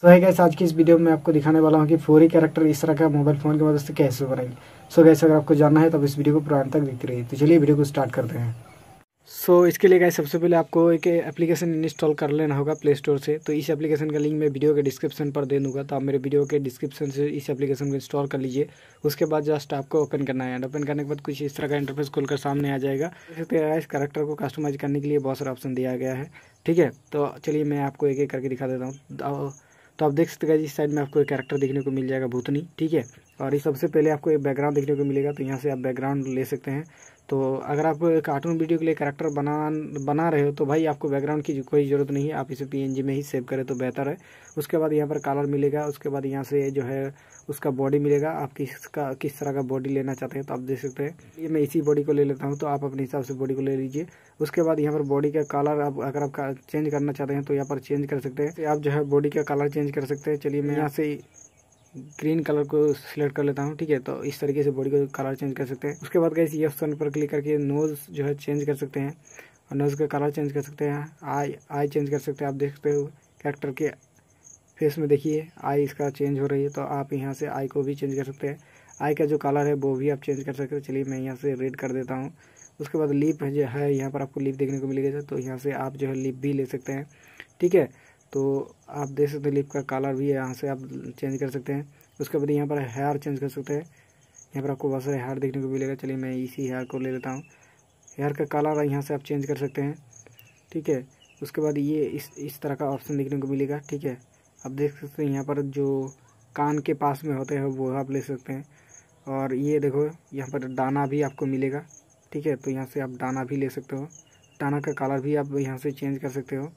सो है गैस आज की इस वीडियो में आपको दिखाने वाला हूँ कि फोरी कैरेक्टर इस तरह का मोबाइल फ़ोन की मदद से कैसे बनाएंगे सो गैस अगर आपको जानना है तो इस वीडियो को पुराने तक देखते रहिए तो चलिए वीडियो को स्टार्ट करते हैं सो so, इसके लिए गाइस सबसे पहले आपको एक एप्लीकेशन इंस्टॉल कर लेना होगा प्ले स्टोर से तो इस एप्लीकेशन का लिंक मैं वीडियो के डिस्क्रिप्शन पर दे दूंगा तो आप मेरे वीडियो के डिस्क्रिप्शन से इस एप्लीकेशन को इंस्टॉल कर लीजिए उसके बाद जस्ट आपको ओपन करना है एंड ओपन करने के बाद कुछ इस तरह का इंटरफेस खुलकर सामने आ जाएगा इस करेक्टर को कस्टमाइज करने के लिए बहुत सारा ऑप्शन दिया गया है ठीक है तो चलिए मैं आपको एक एक करके दिखा देता हूँ तो आप देख सकते हैं इस साइड में आपको एक कैरेक्टर देखने को मिल जाएगा भूतनी ठीक है और ये सबसे पहले आपको एक बैकग्राउंड देखने को मिलेगा तो यहाँ से आप बैकग्राउंड ले सकते हैं तो अगर आप कार्टून वीडियो के लिए करेक्टर बना बना रहे हो तो भाई आपको बैकग्राउंड की कोई ज़रूरत नहीं है आप इसे पी में ही सेव करें तो बेहतर है उसके बाद यहाँ पर कलर मिलेगा उसके बाद यहाँ से जो है उसका बॉडी मिलेगा आप किसका किस तरह का बॉडी लेना चाहते हैं तो आप देख सकते हैं ये मैं इसी बॉडी को ले लेता हूँ तो आप अपने हिसाब से बॉडी को ले लीजिए उसके बाद यहाँ पर बॉडी का कलर आप अगर आप चेंज करना चाहते हैं तो यहाँ पर चेंज कर सकते हैं आप जो है बॉडी का कलर चेंज कर सकते हैं चलिए मैं यहाँ से ग्रीन कलर को सिलेक्ट कर लेता हूँ ठीक है तो इस तरीके से बॉडी को कलर चेंज कर सकते हैं उसके बाद कैसे ये ऑप्शन पर क्लिक करके नोज़ जो है चेंज कर सकते हैं और नोज़ का कलर चेंज कर सकते हैं आई आई चेंज कर सकते हैं आप देख सकते हो कैरेक्टर के फेस में देखिए आई इसका चेंज हो रही है तो आप यहाँ से आई को भी चेंज कर सकते हैं आई का जो कलर है वो भी आप चेंज कर सकते हैं चलिए मैं यहाँ से रेड कर देता हूँ उसके बाद लिप जो है यहाँ पर आपको लिप देखने को मिलेगा तो यहाँ से आप जो है लिप भी ले सकते हैं ठीक है तो आप देख सकते हैं लिप का कलर भी यहाँ से आप चेंज कर सकते हैं उसके बाद यहाँ पर हेयर चेंज कर सकते हैं यहाँ पर आपको बहुत सारे हेयर देखने को मिलेगा चलिए मैं इसी हेयर को ले लेता हूँ हेयर का कलर यहाँ से आप चेंज कर सकते हैं ठीक है उसके बाद ये इस इस तरह का ऑप्शन देखने को मिलेगा ठीक है आप देख सकते हैं यहाँ पर जो कान के पास में होते हैं वो आप ले सकते हैं और ये देखो यहाँ पर दाना भी आपको मिलेगा ठीक है तो यहाँ से आप दाना भी ले सकते हो दाना का कलर भी आप यहाँ से चेंज कर सकते हो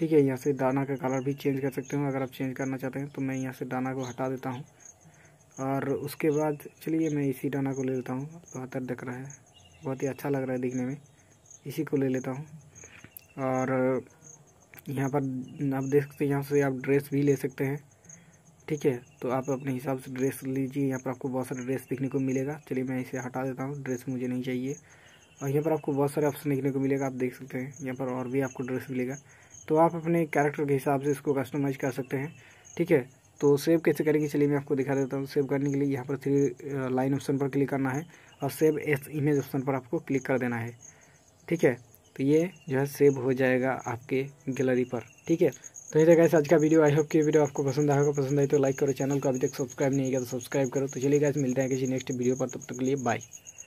ठीक है यहाँ से दाना का कलर भी चेंज कर सकते हो अगर आप चेंज करना चाहते हैं तो मैं यहाँ से दाना को हटा देता हूँ और उसके बाद चलिए मैं इसी दाना को ले लेता हूँ बेहतर दिख रहा है बहुत ही अच्छा लग रहा है दिखने में इसी को ले लेता हूँ और यहाँ पर आप देख सकते हैं यहाँ से आप ड्रेस भी ले सकते हैं ठीक है तो आप अपने हिसाब से ड्रेस लीजिए यहाँ पर आपको बहुत सारा ड्रेस देखने को मिलेगा चलिए मैं इसे हटा देता हूँ ड्रेस मुझे नहीं चाहिए और यहाँ पर आपको बहुत सारे ऑप्शन देखने को मिलेगा आप देख सकते हैं यहाँ पर और भी आपको ड्रेस मिलेगा तो आप अपने कैरेक्टर के हिसाब से इसको कस्टमाइज कर सकते हैं ठीक है तो सेव कैसे करेंगे चलिए मैं आपको दिखा देता हूँ सेव करने के लिए यहाँ पर थ्री लाइन ऑप्शन पर क्लिक करना है और सेव एस इमेज ऑप्शन पर आपको क्लिक कर देना है ठीक है तो ये जो है सेव हो जाएगा आपके गैलरी पर ठीक है तो ये देखा आज का वीडियो आई होप कि वीडियो आपको पसंद आएगा पसंद आए तो लाइक करो चैनल को अभी तक सब्सक्राइब नहीं किया तो सब्सक्राइब करो तो चलिए गैस मिलते हैं किसी नेक्स्ट वीडियो पर तब तक के लिए बाय